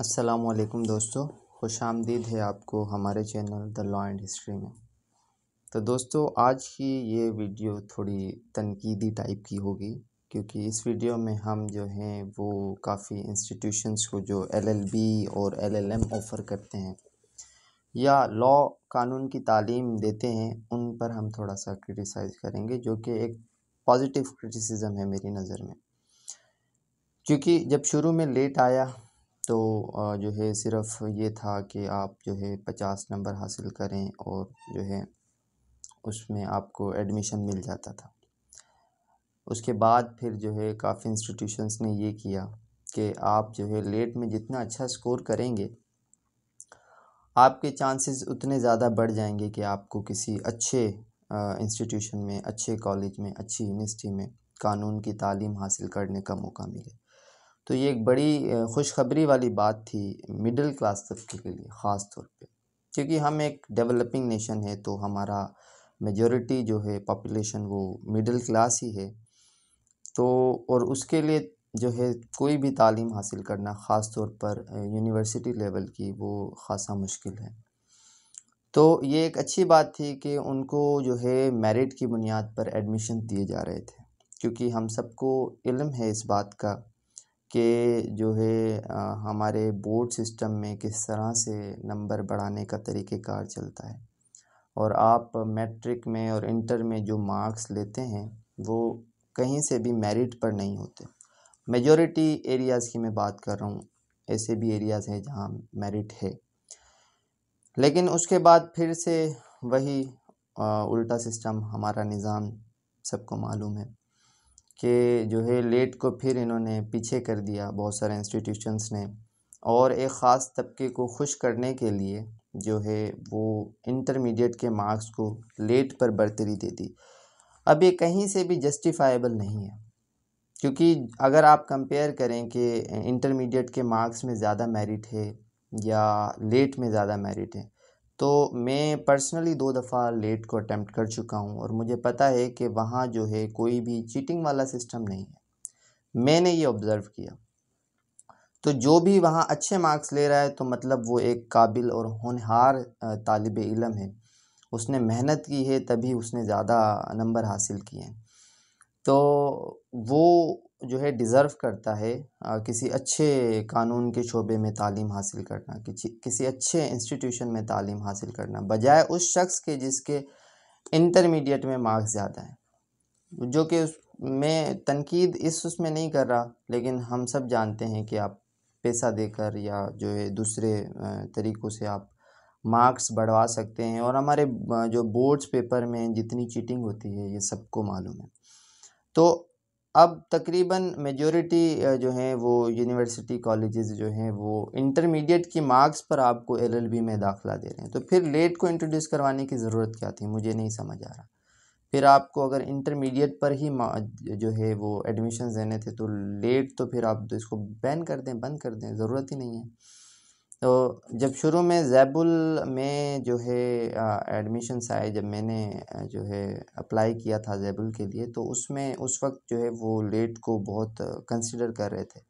असलकुम दोस्तों खुश आमदीद है आपको हमारे channel the law and history में तो दोस्तों आज की ये वीडियो थोड़ी तनकीदी टाइप की होगी क्योंकि इस वीडियो में हम जो हैं वो काफ़ी इंस्टीट्यूशंस को जो एलएलबी और एलएलएम ऑफ़र करते हैं या लॉ कानून की तालीम देते हैं उन पर हम थोड़ा सा क्रिटिसाइज़ करेंगे जो कि एक पॉजिटिव क्रिटिसिज्म है मेरी नज़र में क्योंकि जब शुरू में लेट आया तो जो है सिर्फ ये था कि आप जो है पचास नंबर हासिल करें और जो है उसमें आपको एडमिशन मिल जाता था उसके बाद फिर जो है काफ़ी इंस्टीट्यूशंस ने ये किया कि आप जो है लेट में जितना अच्छा स्कोर करेंगे आपके चांसेस उतने ज़्यादा बढ़ जाएंगे कि आपको किसी अच्छे इंस्टीट्यूशन में अच्छे कॉलेज में अच्छी यूनिवर्सिटी में कानून की तालीम हासिल करने का मौका मिले तो ये एक बड़ी खुशखबरी वाली बात थी मिडिल क्लास तबके के लिए ख़ास तौर पे क्योंकि हम एक डेवलपिंग नेशन है तो हमारा मेजॉरिटी जो है पॉपुलेशन वो मिडिल क्लास ही है तो और उसके लिए जो है कोई भी तालीम हासिल करना ख़ास तौर पर यूनिवर्सिटी लेवल की वो ख़ासा मुश्किल है तो ये एक अच्छी बात थी कि उनको जो है मेरिट की बुनियाद पर एडमिशन दिए जा रहे थे क्योंकि हम सबको इल्म है इस बात का के जो है हमारे बोर्ड सिस्टम में किस तरह से नंबर बढ़ाने का तरीक़ेकार चलता है और आप मैट्रिक में और इंटर में जो मार्क्स लेते हैं वो कहीं से भी मेरिट पर नहीं होते मेजॉरिटी एरियाज़ की मैं बात कर रहा हूँ ऐसे भी एरियाज़ हैं जहाँ मेरिट है लेकिन उसके बाद फिर से वही आ, उल्टा सिस्टम हमारा निज़ाम सबको मालूम है के जो है लेट को फिर इन्होंने पीछे कर दिया बहुत सारे इंस्टीट्यूशंस ने और एक ख़ास तबके को खुश करने के लिए जो है वो इंटरमीडिएट के मार्क्स को लेट पर बरतरी दे दी अब ये कहीं से भी जस्टिफाइबल नहीं है क्योंकि अगर आप कंपेयर करें कि इंटरमीडिएट के मार्क्स में ज़्यादा मेरिट है या लेट में ज़्यादा मेरिट है तो मैं पर्सनली दो दफ़ा लेट को अटैम्प्ट कर चुका हूँ और मुझे पता है कि वहाँ जो है कोई भी चीटिंग वाला सिस्टम नहीं है मैंने ये ऑब्ज़र्व किया तो जो भी वहाँ अच्छे मार्क्स ले रहा है तो मतलब वो एक काबिल और होनहार तालब इलम है उसने मेहनत की है तभी उसने ज़्यादा नंबर हासिल किए हैं तो वो जो है डिज़र्व करता है किसी अच्छे कानून के शोबे में तालीम हासिल करना किसी किसी अच्छे इंस्टीट्यूशन में तालीम हासिल करना बजाय उस शख्स के जिसके इंटरमीडिएट में मार्क्स ज़्यादा हैं जो कि उस मैं तनकीद इस उसमें नहीं कर रहा लेकिन हम सब जानते हैं कि आप पैसा देकर या जो है दूसरे तरीक़ों से आप मार्क्स बढ़वा सकते हैं और हमारे जो बोर्ड्स पेपर में जितनी चीटिंग होती है ये सबको मालूम है तो अब तकरीबन मेजॉरिटी जो हैं वो यूनिवर्सिटी कॉलेजेस जो हैं वो इंटरमीडिएट की मार्क्स पर आपको एलएलबी में दाखला दे रहे हैं तो फिर लेट को इंट्रोड्यूस करवाने की ज़रूरत क्या थी मुझे नहीं समझ आ रहा फिर आपको अगर इंटरमीडिएट पर ही जो है वो एडमिशन देने थे तो लेट तो फिर आप तो इसको बैन कर दें बंद कर दें ज़रूरत ही नहीं है तो जब शुरू में जैबुल में जो है एडमिशन्स आए जब मैंने जो है अप्लाई किया था जैबुल के लिए तो उसमें उस वक्त जो है वो लेट को बहुत कंसिडर कर रहे थे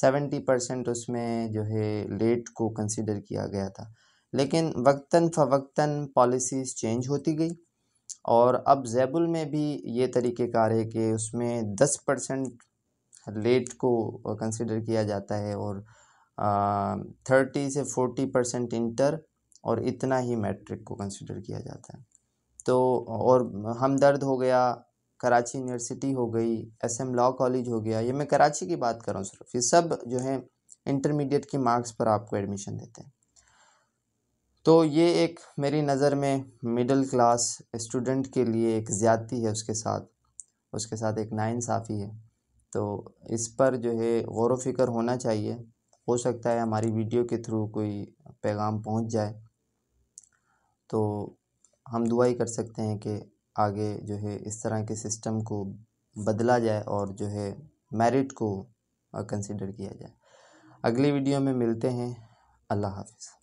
सेवेंटी परसेंट उसमें जो है लेट को कंसिडर किया गया था लेकिन वक्ता फ़वक्ता पॉलिसीज़ चेंज होती गई और अब जैबुल में भी ये तरीक़ेकार है कि उसमें दस परसेंट लेट को कंसिडर किया जाता है और थर्टी से फोर्टी परसेंट इंटर और इतना ही मैट्रिक को कंसिडर किया जाता है तो और हमदर्द हो गया कराची यूनिवर्सिटी हो गई एस एम लॉ कॉलेज हो गया ये मैं कराची की बात कर रहा हूँ सिर्फ ये सब जो है इंटरमीडिएट के मार्क्स पर आपको एडमिशन देते हैं तो ये एक मेरी नज़र में मिडिल क्लास स्टूडेंट के लिए एक ज़्यादती है उसके साथ उसके साथ एक नाइंसाफ़ी है तो इस पर जो है गौर व फिक्र होना चाहिए हो सकता है हमारी वीडियो के थ्रू कोई पैगाम पहुंच जाए तो हम दुआ ही कर सकते हैं कि आगे जो है इस तरह के सिस्टम को बदला जाए और जो है मेरिट को कंसिडर किया जाए अगली वीडियो में मिलते हैं अल्लाह हाफिज़